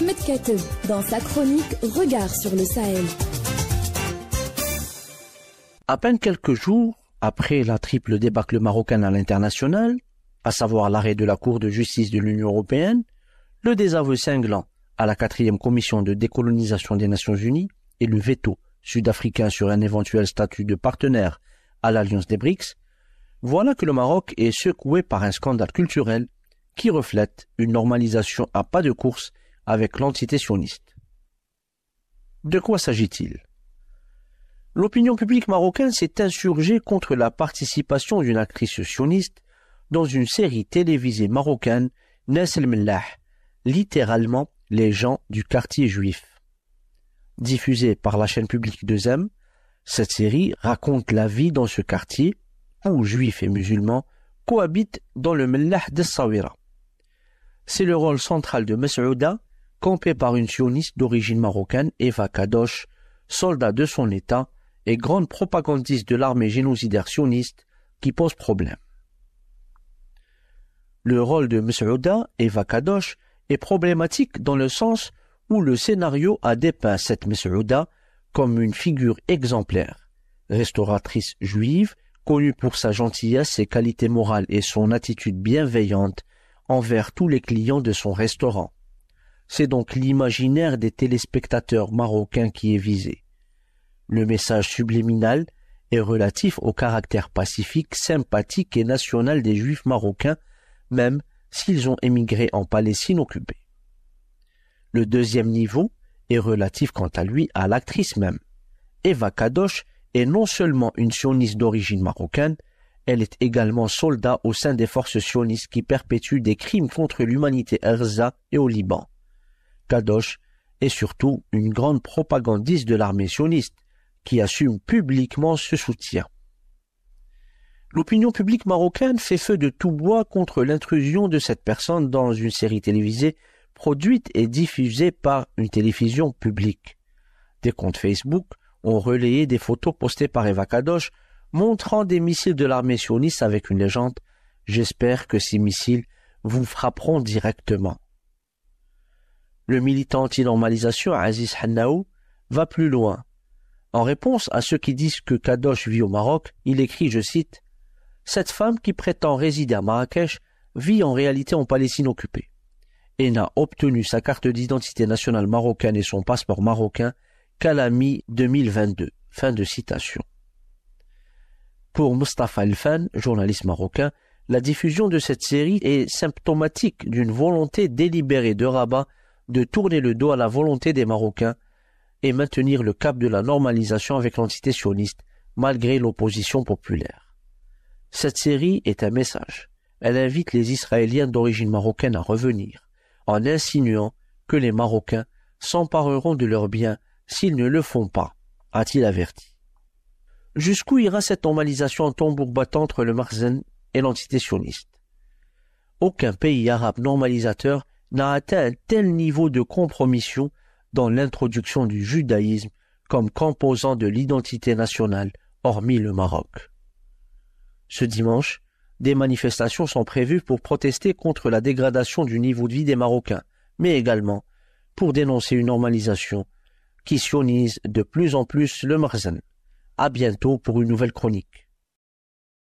Ahmed dans sa chronique Regard sur le Sahel. À peine quelques jours après la triple débâcle marocaine à l'international, à savoir l'arrêt de la Cour de justice de l'Union européenne, le désaveu cinglant à la quatrième commission de décolonisation des Nations unies et le veto sud-africain sur un éventuel statut de partenaire à l'alliance des BRICS, voilà que le Maroc est secoué par un scandale culturel qui reflète une normalisation à pas de course avec l'entité sioniste. De quoi s'agit-il L'opinion publique marocaine s'est insurgée contre la participation d'une actrice sioniste dans une série télévisée marocaine nesl Mellah, littéralement les gens du quartier juif. Diffusée par la chaîne publique 2M, cette série raconte la vie dans ce quartier où juifs et musulmans cohabitent dans le Mellah de Sawira. C'est le rôle central de Masouda campé par une sioniste d'origine marocaine, Eva Kadosh, soldat de son État et grande propagandiste de l'armée génocidaire sioniste, qui pose problème. Le rôle de Oda, Eva Kadosh, est problématique dans le sens où le scénario a dépeint cette Oda comme une figure exemplaire, restauratrice juive, connue pour sa gentillesse, ses qualités morales et son attitude bienveillante envers tous les clients de son restaurant. C'est donc l'imaginaire des téléspectateurs marocains qui est visé. Le message subliminal est relatif au caractère pacifique, sympathique et national des juifs marocains, même s'ils ont émigré en Palestine occupée. Le deuxième niveau est relatif quant à lui à l'actrice même. Eva Kadosh est non seulement une sioniste d'origine marocaine, elle est également soldat au sein des forces sionistes qui perpétuent des crimes contre l'humanité erza et au Liban. Kadosh est surtout une grande propagandiste de l'armée sioniste qui assume publiquement ce soutien. L'opinion publique marocaine fait feu de tout bois contre l'intrusion de cette personne dans une série télévisée produite et diffusée par une télévision publique. Des comptes Facebook ont relayé des photos postées par Eva Kadosh montrant des missiles de l'armée sioniste avec une légende J'espère que ces missiles vous frapperont directement. Le militant anti-normalisation Aziz Hannaou va plus loin. En réponse à ceux qui disent que Kadosh vit au Maroc, il écrit, je cite, Cette femme qui prétend résider à Marrakech vit en réalité en Palestine occupée et n'a obtenu sa carte d'identité nationale marocaine et son passeport marocain qu'à la mi-2022. Fin de citation. Pour Mustafa Elfan, journaliste marocain, la diffusion de cette série est symptomatique d'une volonté délibérée de Rabat de tourner le dos à la volonté des Marocains et maintenir le cap de la normalisation avec l'entité sioniste, malgré l'opposition populaire. Cette série est un message. Elle invite les Israéliens d'origine marocaine à revenir, en insinuant que les Marocains s'empareront de leurs biens s'ils ne le font pas, a-t-il averti. Jusqu'où ira cette normalisation en tambour battant entre le Marzen et l'entité sioniste Aucun pays arabe normalisateur n'a atteint un tel niveau de compromission dans l'introduction du judaïsme comme composant de l'identité nationale, hormis le Maroc. Ce dimanche, des manifestations sont prévues pour protester contre la dégradation du niveau de vie des Marocains, mais également pour dénoncer une normalisation qui sionise de plus en plus le Marzen. À bientôt pour une nouvelle chronique.